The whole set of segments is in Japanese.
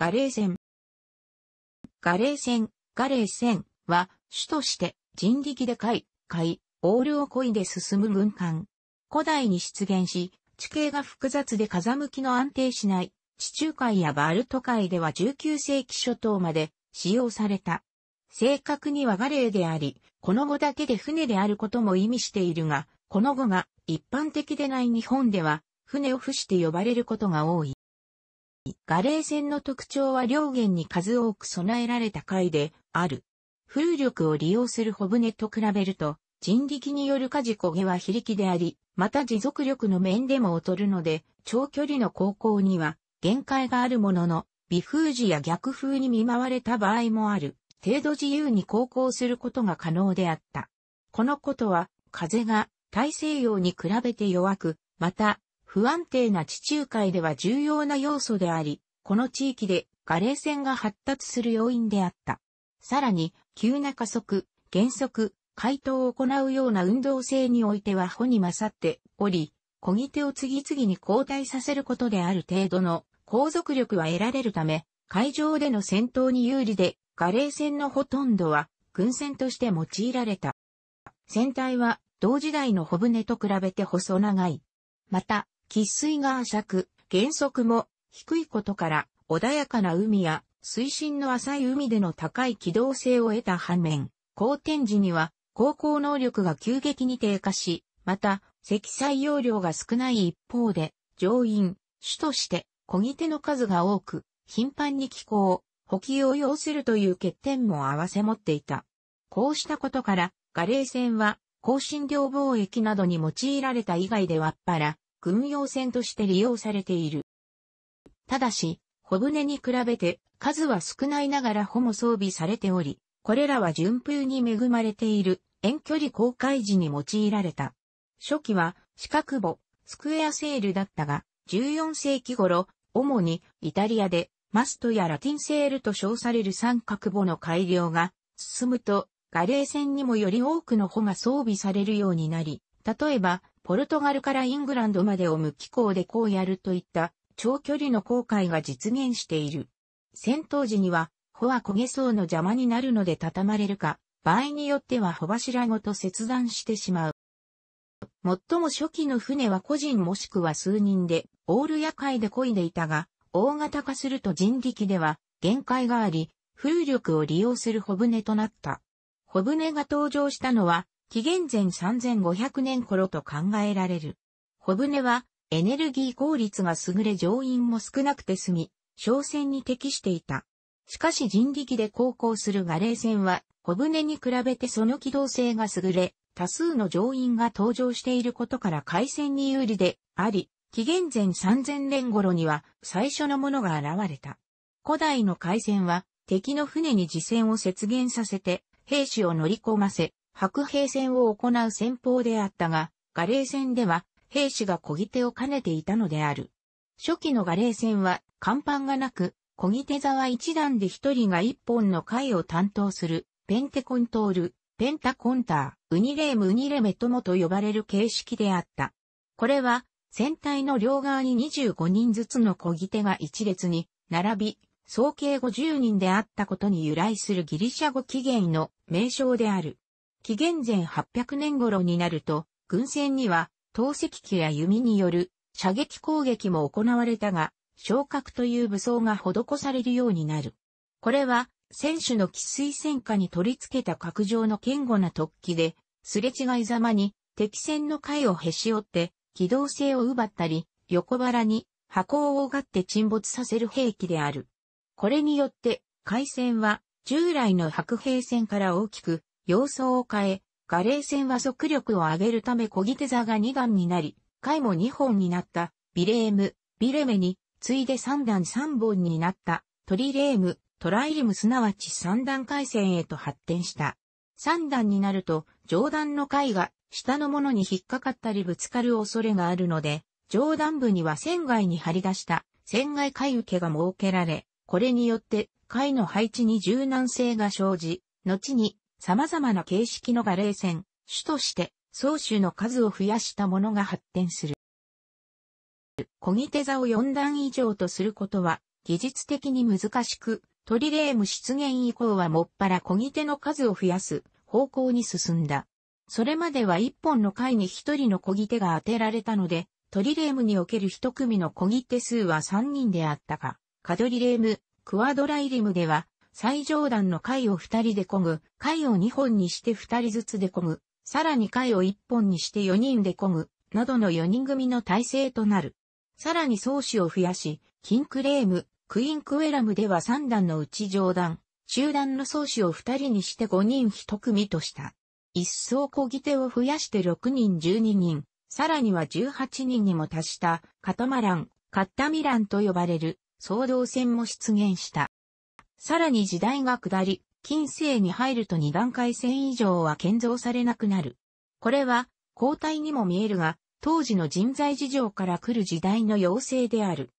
ガレー船。ガレー船。ガレー船。は、主として人力で海、海、オールを漕いで進む軍艦。古代に出現し、地形が複雑で風向きの安定しない、地中海やバルト海では19世紀初頭まで使用された。正確にはガレーであり、この語だけで船であることも意味しているが、この語が一般的でない日本では、船を付して呼ばれることが多い。ガレー船の特徴は両舷に数多く備えられた貝である。風力を利用する小舟と比べると、人力による舵焦げは非力であり、また持続力の面でも劣るので、長距離の航行には限界があるものの、微風時や逆風に見舞われた場合もある、程度自由に航行することが可能であった。このことは、風が大西洋に比べて弱く、また、不安定な地中海では重要な要素であり、この地域でガレー船が発達する要因であった。さらに、急な加速、減速、回答を行うような運動性においては歩に勝っており、漕ぎ手を次々に交代させることである程度の航続力は得られるため、海上での戦闘に有利で、ガレー船のほとんどは軍船として用いられた。船体は同時代の小船と比べて細長い。また、喫水が浅く、原則も低いことから穏やかな海や水深の浅い海での高い機動性を得た反面、好天時には航行能力が急激に低下し、また積載容量が少ない一方で、乗員、主として漕ぎ手の数が多く、頻繁に気候、補給を要するという欠点も併せ持っていた。こうしたことから、ガレー船は、香辛料貿易などに用いられた以外ではっぱら、軍用船として利用されている。ただし、小船に比べて数は少ないながらほも装備されており、これらは順風に恵まれている遠距離航海時に用いられた。初期は四角母、スクエアセールだったが、14世紀頃、主にイタリアでマストやラティンセールと称される三角母の改良が進むと、ガレー船にもより多くの帆が装備されるようになり、例えばポルトガルからイングランドまでを無機構でこうやるといった長距離の航海が実現している。戦闘時には、穂は焦げそうの邪魔になるので畳まれるか、場合によっては帆柱ごと切断してしまう。最も初期の船は個人もしくは数人で、オール夜会で漕いでいたが、大型化すると人力では限界があり、風力を利用する小船となった。小船が登場したのは紀元前3500年頃と考えられる。小舟はエネルギー効率が優れ乗員も少なくて済み、商船に適していた。しかし人力で航行するガレー船は、小舟に比べてその機動性が優れ、多数の乗員が登場していることから海戦に有利であり、紀元前3000年頃には最初のものが現れた。古代の海戦は敵の船に自船を節減させて兵士を乗り込ませ、白兵戦を行う戦法であったが、ガレー戦では兵士が小ぎ手を兼ねていたのである。初期のガレー戦は、甲板がなく、小ぎ手座は一段で一人が一本の回を担当する、ペンテコントール、ペンタコンター、ウニレームウニレメトモと呼ばれる形式であった。これは、船体の両側に25人ずつの小ぎ手が一列に並び、総計50人であったことに由来するギリシャ語起源の名称である。紀元前800年頃になると、軍船には投石機や弓による射撃攻撃も行われたが、昇格という武装が施されるようになる。これは、選手の喫水戦下に取り付けた角上の堅固な突起で、すれ違いざまに敵戦の回をへし折って、機動性を奪ったり、横腹に箱をがって沈没させる兵器である。これによって、海戦は従来の白兵戦から大きく様相を変え、ガレー船は速力を上げるため小ぎ手座が2段になり、回も2本になったビレーム、ビレメに、ついで3段3本になったトリレーム、トライリムすなわち3段回線へと発展した。3段になると、上段の回が下のものに引っかかったりぶつかる恐れがあるので、上段部には船外に張り出した船外回受けが設けられ、これによって回の配置に柔軟性が生じ、後に様々な形式のバレー戦、主として、総手の数を増やしたものが発展する。小ぎ手座を4段以上とすることは、技術的に難しく、トリレーム出現以降はもっぱら小ぎ手の数を増やす方向に進んだ。それまでは1本の回に1人の小ぎ手が当てられたので、トリレームにおける1組の小ぎ手数は3人であったが、カドリレーム、クワドライリムでは最上段の貝を二人でこぐ、貝を二本にして二人ずつでこぐ、さらに貝を一本にして四人でこぐ、などの四人組の体制となる。さらに創始を増やし、キンクレーム、クインクエラムでは三段のうち上段、中段の創始を二人にして五人一組とした。一層小ぎ手を増やして六人十二人、さらには十八人にも達した、カタマラン、カッタミランと呼ばれる、総動戦も出現した。さらに時代が下り、近世に入ると2段階線以上は建造されなくなる。これは、交代にも見えるが、当時の人材事情から来る時代の要請である。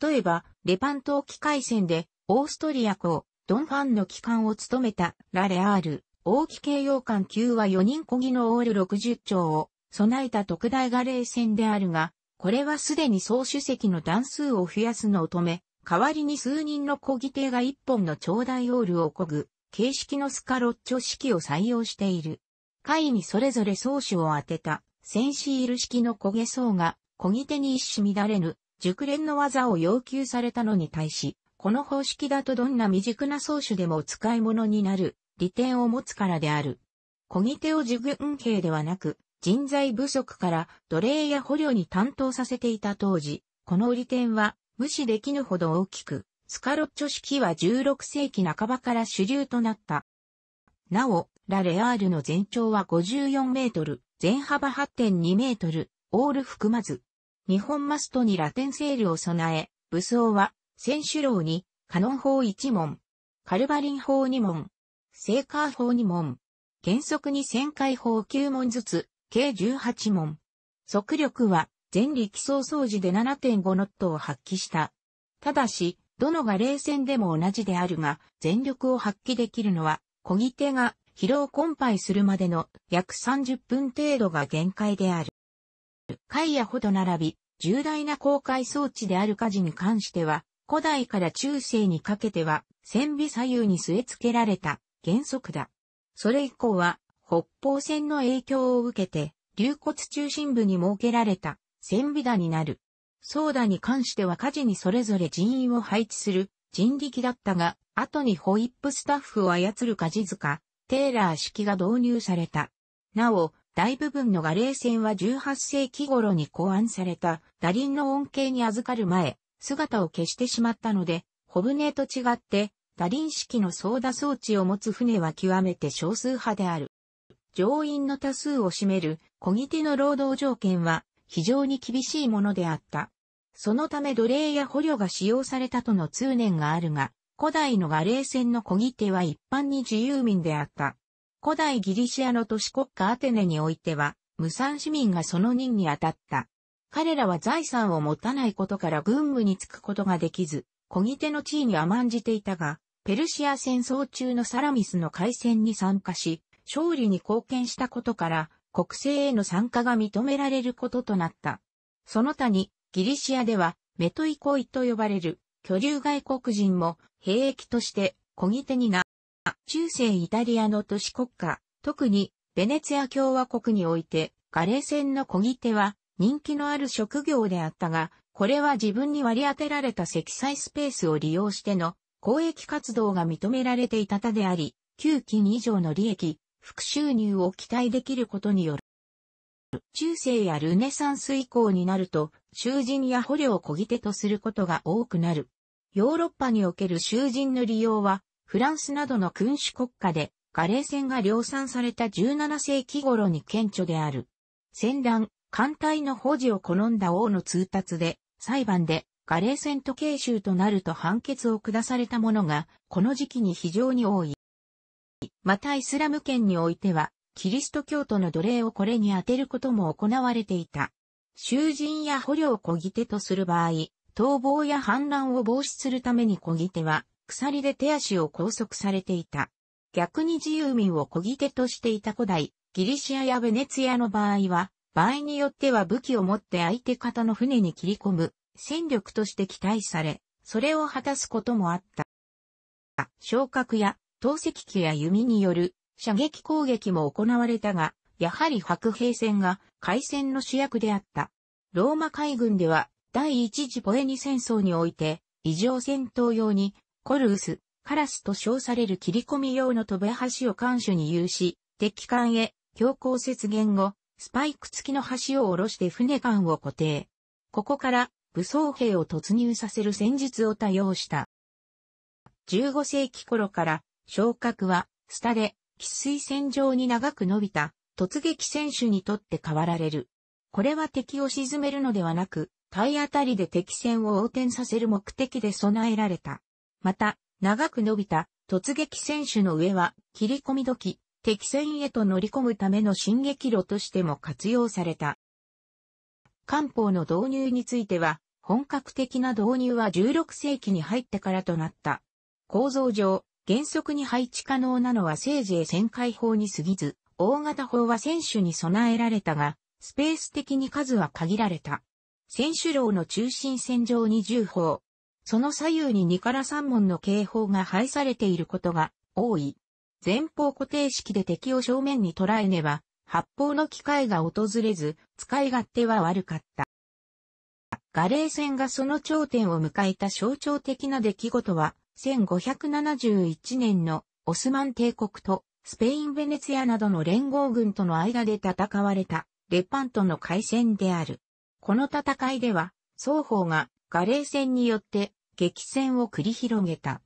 例えば、レパン島機械線で、オーストリア港、ドンファンの機関を務めた、ラレアール、大木京洋艦級は4人小木のオール60丁を、備えた特大ガレー船であるが、これはすでに総主席の段数を増やすのを止め、代わりに数人の小木手が一本の長大オールを漕ぐ、形式のスカロッチョ式を採用している。貝にそれぞれ装種を当てた、センシール式の焦げ層が、小ぎ手に一糸乱れぬ、熟練の技を要求されたのに対し、この方式だとどんな未熟な装種でも使い物になる、利点を持つからである。小ぎ手を熟運兵ではなく、人材不足から奴隷や捕虜に担当させていた当時、この利点は無視できぬほど大きく、スカロッチョ式は16世紀半ばから主流となった。なお、ラレアールの全長は54メートル、全幅8.2メートル、オール含まず。日本マストにラテンセールを備え、武装は、選手楼に、カノン砲1門、カルバリン砲2門、セーカー砲2門、原則に旋回砲9門ずつ、計18門。速力は、全力総掃除で7.5ノットを発揮した。ただし、どのが冷戦でも同じであるが、全力を発揮できるのは、漕ぎ手が疲労困憊するまでの約30分程度が限界である。海野ほど並び、重大な公開装置である火事に関しては、古代から中世にかけては、船尾左右に据え付けられた原則だ。それ以降は、北方船の影響を受けて、流骨中心部に設けられた千尾田になる。ソーダに関しては火事にそれぞれ人員を配置する人力だったが、後にホイップスタッフを操る火事塚、テーラー式が導入された。なお、大部分のガレー船は18世紀頃に考案された打輪の恩恵に預かる前、姿を消してしまったので、小舟と違って、打輪式の操ダ装置を持つ船は極めて少数派である。乗員の多数を占める小切手の労働条件は非常に厳しいものであった。そのため奴隷や捕虜が使用されたとの通念があるが、古代のガレー船の小切手は一般に自由民であった。古代ギリシアの都市国家アテネにおいては、無産市民がその任に当たった。彼らは財産を持たないことから軍務に就くことができず、小切手の地位に甘んじていたが、ペルシア戦争中のサラミスの海戦に参加し、勝利に貢献したことから、国政への参加が認められることとなった。その他に、ギリシアでは、メトイコイと呼ばれる、居留外国人も、兵役として、小ぎ手にな、中世イタリアの都市国家、特に、ベネツィア共和国において、ガレー船の小ぎ手は、人気のある職業であったが、これは自分に割り当てられた積載スペースを利用しての、公益活動が認められていたたであり、9期以上の利益、副収入を期待できることによる。中世やルネサンス以降になると、囚人や捕虜を小ぎ手とすることが多くなる。ヨーロッパにおける囚人の利用は、フランスなどの君主国家で、ガレー船が量産された17世紀頃に顕著である。戦乱、艦隊の保持を好んだ王の通達で、裁判で、ガレー船と刑州となると判決を下されたものが、この時期に非常に多い。またイスラム圏においては、キリスト教徒の奴隷をこれに当てることも行われていた。囚人や捕虜を小ぎ手とする場合、逃亡や反乱を防止するために小ぎ手は、鎖で手足を拘束されていた。逆に自由民を小ぎ手としていた古代、ギリシアやベネツィアの場合は、場合によっては武器を持って相手方の船に切り込む、戦力として期待され、それを果たすこともあった。昇格や投石機や弓による射撃攻撃も行われたが、やはり白兵戦が海戦の主役であった。ローマ海軍では第一次ポエニ戦争において、異常戦闘用にコルウス、カラスと称される切り込み用の飛べ橋を艦首に有し、敵艦へ強行接言後、スパイク付きの橋を下ろして船艦を固定。ここから武装兵を突入させる戦術を多用した。15世紀頃から昇格は、スタで、喫水線上に長く伸びた、突撃選手にとって変わられる。これは敵を沈めるのではなく、体当たりで敵戦を横転させる目的で備えられた。また、長く伸びた突撃選手の上は切り込み時、敵戦へと乗り込むための進撃路としても活用された。漢方の導入については、本格的な導入は16世紀に入ってからとなった。構造上、原則に配置可能なのはせいぜい旋回法に過ぎず、大型砲は選手に備えられたが、スペース的に数は限られた。選手楼の中心線上に10砲。その左右に2から3門の警報が配されていることが多い。前方固定式で敵を正面に捉えねば、発砲の機会が訪れず、使い勝手は悪かった。ガレー戦がその頂点を迎えた象徴的な出来事は、1571年のオスマン帝国とスペイン・ベネツィアなどの連合軍との間で戦われたレパントの海戦である。この戦いでは双方がガレー戦によって激戦を繰り広げた。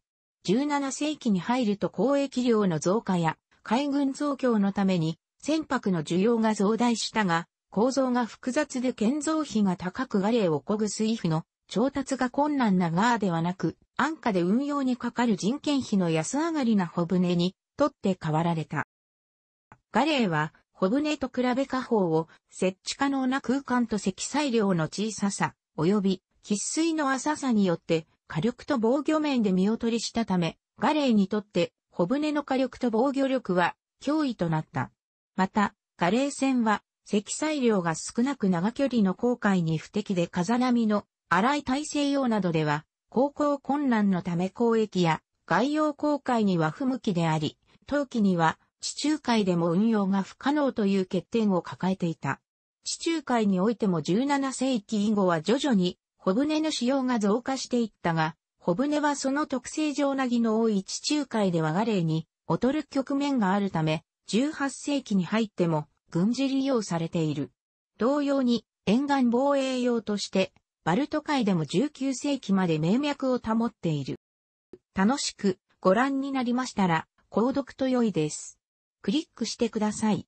17世紀に入ると交易量の増加や海軍増強のために船舶の需要が増大したが、構造が複雑で建造費が高くガレーをこぐスイフの調達が困難なガーではなく、安価で運用にかかる人件費の安上がりな小舟に、取って代わられた。ガレーは、小舟と比べ下方を設置可能な空間と積載量の小ささ、及び喫水の浅さによって火力と防御面で見劣りしたため、ガレーにとって小舟の火力と防御力は脅威となった。また、ガレー船は積載量が少なく長距離の航海に不適で風波の荒い大西洋などでは、航行困難のため交易や外洋航海には不向きであり、冬季には地中海でも運用が不可能という欠点を抱えていた。地中海においても17世紀以後は徐々に小舟の使用が増加していったが、小舟はその特性上なぎの多い地中海ではレ例に劣る局面があるため、18世紀に入っても軍事利用されている。同様に沿岸防衛用としてバルト海でも19世紀まで名脈を保っている。楽しくご覧になりましたら、購読と良いです。クリックしてください。